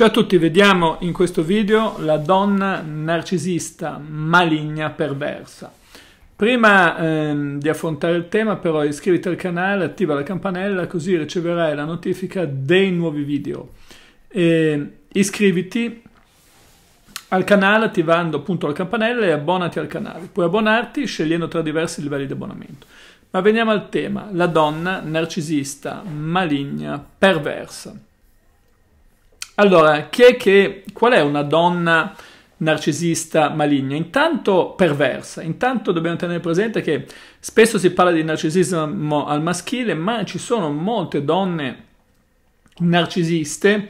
Ciao a tutti, vediamo in questo video la donna narcisista, maligna, perversa. Prima ehm, di affrontare il tema però iscriviti al canale, attiva la campanella così riceverai la notifica dei nuovi video. E, iscriviti al canale attivando appunto la campanella e abbonati al canale. Puoi abbonarti scegliendo tra diversi livelli di abbonamento. Ma veniamo al tema, la donna narcisista, maligna, perversa. Allora, che, che, qual è una donna narcisista maligna? Intanto perversa, intanto dobbiamo tenere presente che spesso si parla di narcisismo al maschile, ma ci sono molte donne narcisiste,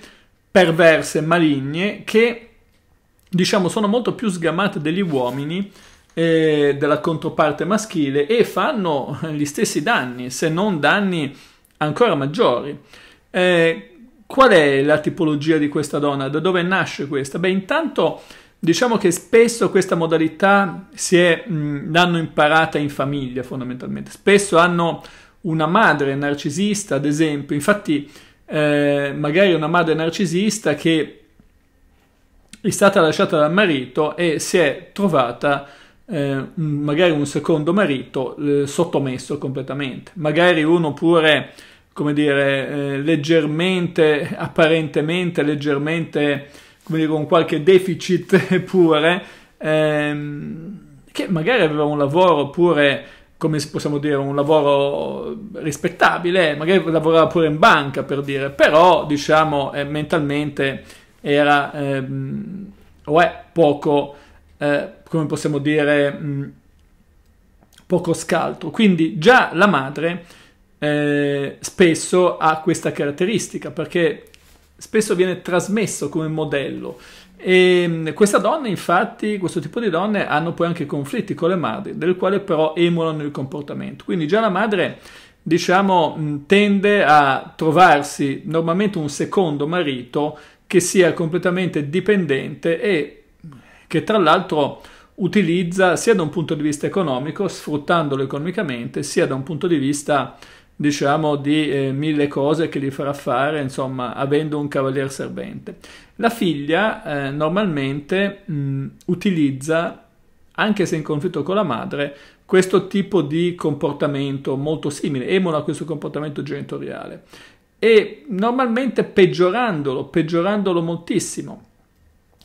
perverse, maligne, che diciamo sono molto più sgamate degli uomini eh, della controparte maschile e fanno gli stessi danni, se non danni ancora maggiori. Eh, Qual è la tipologia di questa donna? Da dove nasce questa? Beh, intanto diciamo che spesso questa modalità si è, mh, l'hanno imparata in famiglia fondamentalmente. Spesso hanno una madre narcisista, ad esempio. Infatti, eh, magari una madre narcisista che è stata lasciata dal marito e si è trovata eh, magari un secondo marito eh, sottomesso completamente. Magari uno pure come dire, eh, leggermente, apparentemente, leggermente, come dire, con qualche deficit pure, ehm, che magari aveva un lavoro pure, come possiamo dire, un lavoro rispettabile, magari lavorava pure in banca per dire, però diciamo eh, mentalmente era ehm, o è poco, eh, come possiamo dire, mh, mm, poco scaltro. Quindi già la madre eh, spesso ha questa caratteristica perché spesso viene trasmesso come modello. E mm, questa donna, infatti, questo tipo di donne hanno poi anche conflitti con le madri, del quale però emulano il comportamento. Quindi già la madre, diciamo, mm, tende a trovarsi normalmente un secondo marito che sia completamente dipendente e che tra l'altro utilizza sia da un punto di vista economico, sfruttandolo economicamente, sia da un punto di vista diciamo di eh, mille cose che gli farà fare, insomma, avendo un cavalier servente. La figlia eh, normalmente mh, mm, utilizza, anche se in conflitto con la madre, questo tipo di comportamento molto simile, emula questo comportamento genitoriale e normalmente peggiorandolo, peggiorandolo moltissimo.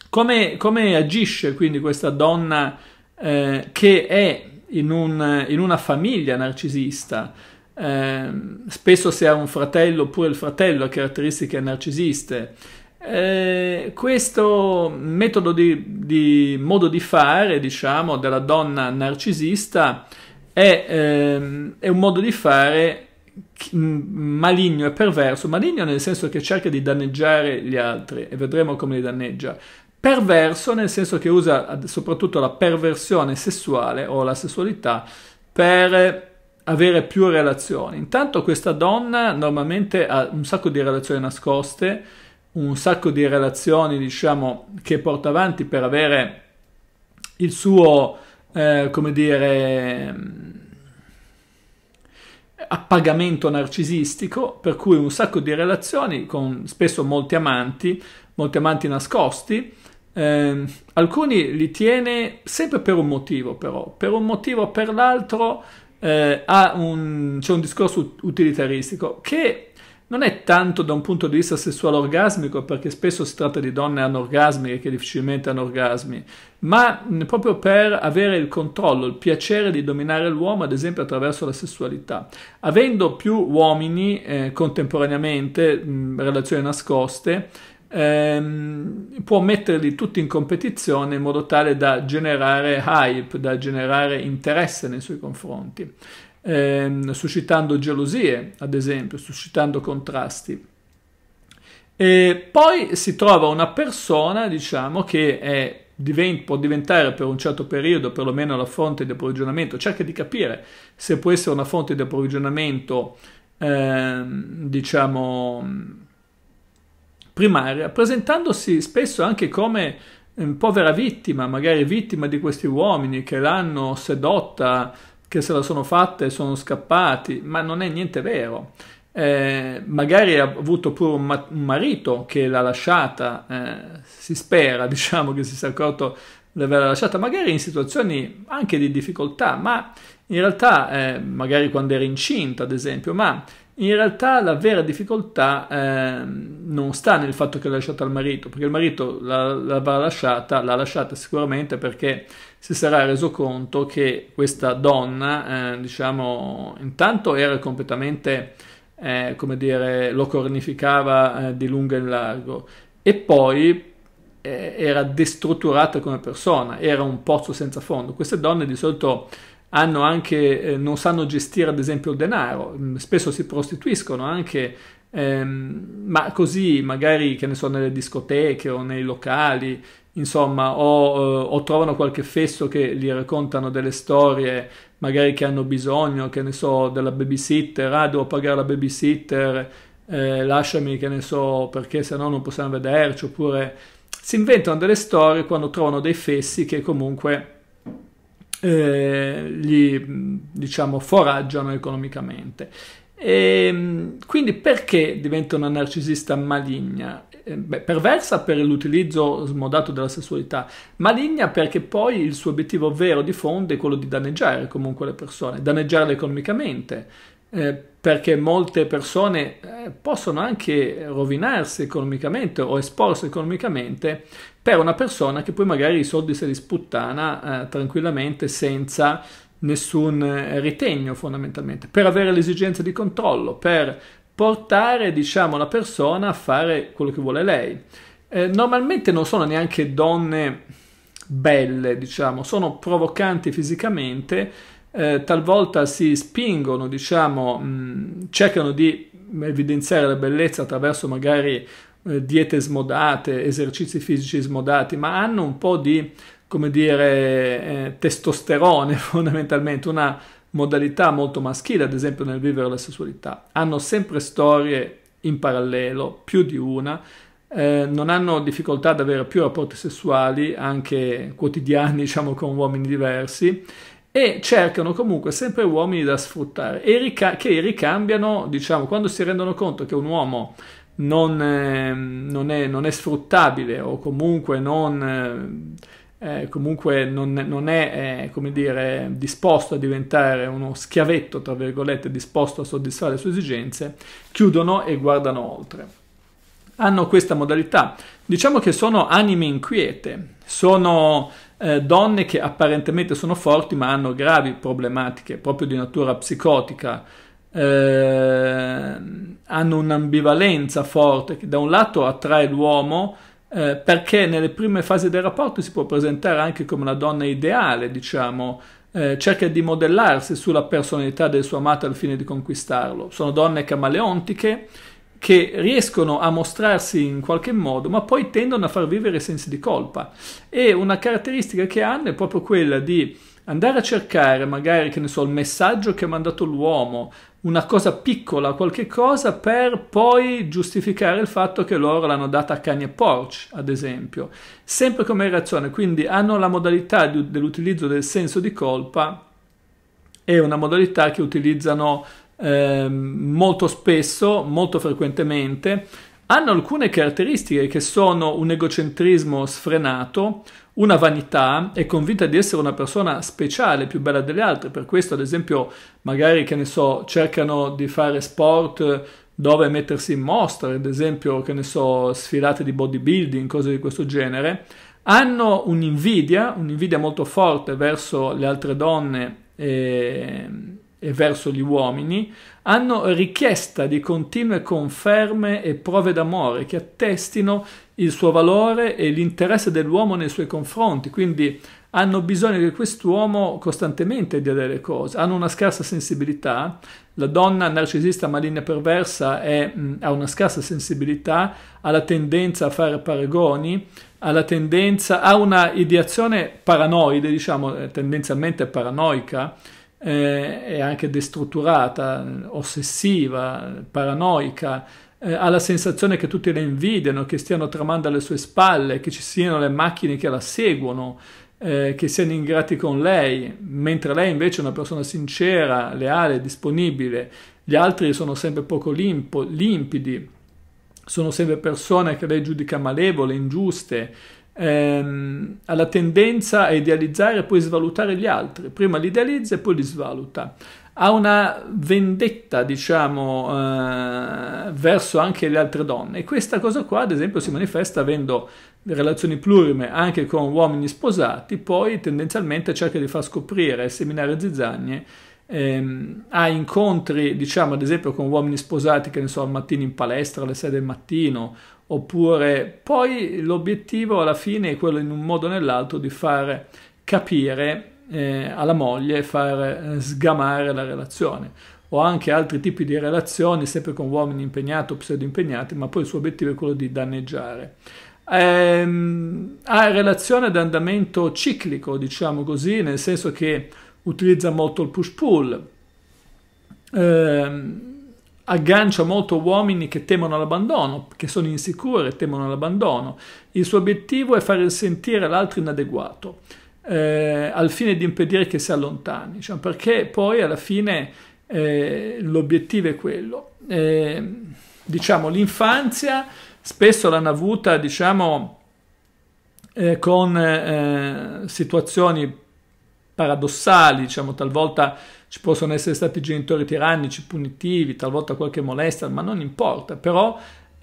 Come, come agisce quindi questa donna eh, che è in, un, in una famiglia narcisista? Ehm, spesso si ha un fratello oppure il fratello ha caratteristiche narcisiste. Eh, questo metodo di, di, modo di fare, diciamo, della donna narcisista è, ehm, è un modo di fare maligno e perverso, maligno nel senso che cerca di danneggiare gli altri e vedremo come li danneggia, perverso nel senso che usa soprattutto la perversione sessuale o la sessualità per avere più relazioni. Intanto questa donna normalmente ha un sacco di relazioni nascoste, un sacco di relazioni, diciamo, che porta avanti per avere il suo, eh, come dire, mm, appagamento narcisistico, per cui un sacco di relazioni con spesso molti amanti, molti amanti nascosti. Eh, alcuni li tiene sempre per un motivo, però, per un motivo o per l'altro eh, un, c'è un discorso utilitaristico che non è tanto da un punto di vista sessuale orgasmico, perché spesso si tratta di donne anorgasmiche che difficilmente hanno orgasmi, ma proprio per avere il controllo, il piacere di dominare l'uomo, ad esempio attraverso la sessualità. Avendo più uomini eh, contemporaneamente mh, relazioni nascoste, ehm, può metterli tutti in competizione in modo tale da generare hype, da generare interesse nei suoi confronti, ehm, suscitando gelosie, ad esempio, suscitando contrasti. E poi si trova una persona, diciamo, che è Divent- può diventare per un certo periodo perlomeno la fonte di approvvigionamento, cerca di capire se può essere una fonte di approvvigionamento, ehm, diciamo, primaria, presentandosi spesso anche come ehm, povera vittima, magari vittima di questi uomini che l'hanno sedotta, che se la sono fatta e sono scappati, ma non è niente vero. Eh, magari ha avuto pure un, ma- un marito che l'ha lasciata, eh, si spera, diciamo che si sia accorto di averla lasciata, magari in situazioni anche di difficoltà, ma in realtà eh, magari quando era incinta, ad esempio, ma in realtà la vera difficoltà eh, non sta nel fatto che l'ha lasciata al marito, perché il marito l'avrà lasciata, l'ha lasciata sicuramente perché si sarà reso conto che questa donna, eh, diciamo, intanto era completamente, eh, come dire, lo cornificava eh, di lungo e in largo, e poi eh, era destrutturata come persona, era un pozzo senza fondo. Queste donne di solito hanno anche, eh, non sanno gestire ad esempio il denaro, mm, spesso si prostituiscono anche, ehm, ma così magari che ne so nelle discoteche o nei locali, insomma, o, eh, o, trovano qualche fesso che gli raccontano delle storie magari che hanno bisogno, che ne so, della babysitter, ah devo pagare la babysitter, eh, lasciami che ne so perché se no non possiamo vederci, oppure si inventano delle storie quando trovano dei fessi che comunque eh, gli diciamo, foraggiano economicamente. E, ehm, quindi perché diventa una narcisista maligna? Eh, beh, perversa per l'utilizzo smodato della sessualità, maligna perché poi il suo obiettivo vero di fondo è quello di danneggiare comunque le persone, danneggiarle economicamente, eh, perché molte persone eh, possono anche rovinarsi economicamente o esporsi economicamente per una persona che poi magari i soldi se li sputtana eh, tranquillamente senza nessun eh, ritegno fondamentalmente, per avere l'esigenza di controllo, per portare diciamo la persona a fare quello che vuole lei. Eh, normalmente non sono neanche donne belle, diciamo, sono provocanti fisicamente, eh, talvolta si spingono, diciamo, mh, mm, cercano di evidenziare la bellezza attraverso magari eh, diete smodate, esercizi fisici smodati, ma hanno un po' di, come dire, eh, testosterone fondamentalmente, una modalità molto maschile, ad esempio nel vivere la sessualità. Hanno sempre storie in parallelo, più di una, eh, non hanno difficoltà ad avere più rapporti sessuali, anche quotidiani, diciamo, con uomini diversi e cercano comunque sempre uomini da sfruttare e rica- che ricambiano, diciamo, quando si rendono conto che un uomo non, non, è, non è, sfruttabile o comunque non, eh, eh comunque non è eh, dire, disposto a diventare uno schiavetto, tra virgolette, disposto a soddisfare le sue esigenze, chiudono e guardano oltre. Hanno questa modalità. Diciamo che sono anime inquiete, sono eh, donne che apparentemente sono forti ma hanno gravi problematiche proprio di natura psicotica Ehm, hanno un'ambivalenza forte che da un lato attrae l'uomo eh, perché nelle prime fasi del rapporto si può presentare anche come una donna ideale, diciamo, eh, cerca di modellarsi sulla personalità del suo amato al fine di conquistarlo. Sono donne camaleontiche che riescono a mostrarsi in qualche modo, ma poi tendono a far vivere sensi di colpa. E una caratteristica che hanno è proprio quella di andare a cercare magari, che ne so, il messaggio che ha mandato l'uomo, una cosa piccola, qualche cosa, per poi giustificare il fatto che loro l'hanno data a cani e Porsche, ad esempio. Sempre come reazione, quindi hanno la modalità di, dell'utilizzo del senso di colpa, è una modalità che utilizzano eh, molto spesso, molto frequentemente, hanno alcune caratteristiche che sono un egocentrismo sfrenato, una vanità, e convinta di essere una persona speciale, più bella delle altre, per questo ad esempio magari che ne so, cercano di fare sport dove mettersi in mostra, ad esempio che ne so, sfilate di bodybuilding, cose di questo genere, hanno un'invidia, un'invidia molto forte verso le altre donne e e verso gli uomini, hanno richiesta di continue conferme e prove d'amore che attestino il suo valore e l'interesse dell'uomo nei suoi confronti. Quindi hanno bisogno che quest'uomo costantemente dia delle cose, hanno una scarsa sensibilità, la donna narcisista maligna perversa è, mh, mm, ha una scarsa sensibilità, ha la tendenza a fare paragoni, ha la tendenza, ha una ideazione paranoide, diciamo eh, tendenzialmente paranoica, eh, è anche destrutturata, ossessiva, paranoica, eh, ha la sensazione che tutti la invidiano, che stiano tramando alle sue spalle, che ci siano le macchine che la seguono, eh, che siano ingrati con lei, mentre lei invece è una persona sincera, leale, disponibile, gli altri sono sempre poco limpo, limpidi, sono sempre persone che lei giudica malevole, ingiuste, ehm, ha la tendenza a idealizzare e poi svalutare gli altri, prima li idealizza e poi li svaluta. Ha una vendetta, diciamo, eh, verso anche le altre donne e questa cosa qua, ad esempio, si manifesta avendo relazioni plurime anche con uomini sposati, poi tendenzialmente cerca di far scoprire e seminare zizzanie ehm, ha incontri, diciamo ad esempio con uomini sposati, che ne so, al mattino in palestra, alle 6 del mattino, oppure poi l'obiettivo alla fine è quello in un modo o nell'altro di far capire eh, alla moglie, far eh, sgamare la relazione o anche altri tipi di relazioni, sempre con uomini impegnati o pseudo impegnati, ma poi il suo obiettivo è quello di danneggiare. Ehm, ha relazione ad andamento ciclico, diciamo così, nel senso che utilizza molto il push-pull, eh, aggancia molto uomini che temono l'abbandono, che sono insicuri e temono l'abbandono. Il suo obiettivo è far sentire l'altro inadeguato, eh, al fine di impedire che si allontani, cioè, perché poi alla fine eh, l'obiettivo è quello. Ehm, diciamo, l'infanzia spesso l'hanno avuta, diciamo, eh, con eh, situazioni paradossali, diciamo talvolta ci possono essere stati genitori tirannici, punitivi, talvolta qualche molesta, ma non importa, però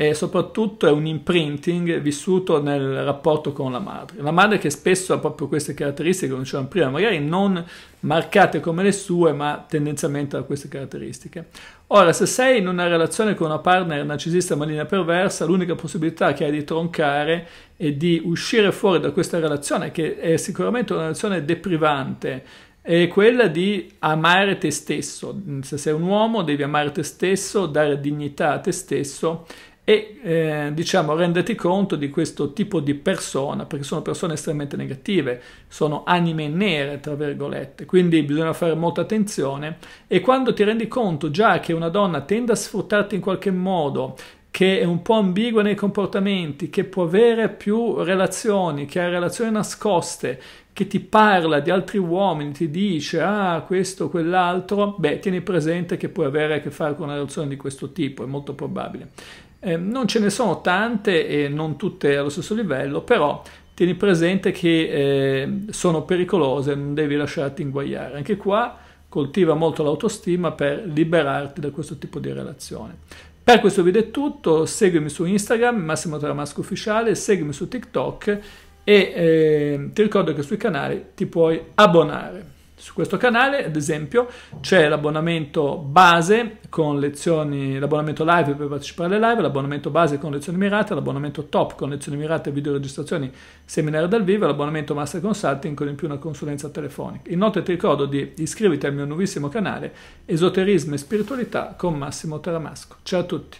e soprattutto è un imprinting vissuto nel rapporto con la madre. La madre che spesso ha proprio queste caratteristiche, come dicevamo prima, magari non marcate come le sue, ma tendenzialmente ha queste caratteristiche. Ora, se sei in una relazione con una partner narcisista maligna perversa, l'unica possibilità che hai di troncare e di uscire fuori da questa relazione, che è sicuramente una relazione deprivante, è quella di amare te stesso. Se sei un uomo devi amare te stesso, dare dignità a te stesso e eh, diciamo rendete conto di questo tipo di persona, perché sono persone estremamente negative, sono anime nere, tra virgolette, quindi bisogna fare molta attenzione e quando ti rendi conto già che una donna tende a sfruttarti in qualche modo, che è un po' ambigua nei comportamenti, che può avere più relazioni, che ha relazioni nascoste, che ti parla di altri uomini, ti dice ah questo, quell'altro, beh tieni presente che puoi avere a che fare con una relazione di questo tipo, è molto probabile. Eh, non ce ne sono tante e non tutte allo stesso livello, però tieni presente che eh, sono pericolose, non devi lasciarti inguaiare. Anche qua coltiva molto l'autostima per liberarti da questo tipo di relazione. Per questo video è tutto, seguimi su Instagram, Massimo Tramasco Ufficiale, seguimi su TikTok e eh, ti ricordo che sui canali ti puoi abbonare. Su questo canale, ad esempio, c'è l'abbonamento base con lezioni, l'abbonamento live per partecipare alle live, l'abbonamento base con lezioni mirate, l'abbonamento top con lezioni mirate, video registrazioni, seminari dal vivo, l'abbonamento master consulting con in più una consulenza telefonica. Inoltre ti ricordo di iscriviti al mio nuovissimo canale Esoterismo e Spiritualità con Massimo Taramasco. Ciao a tutti!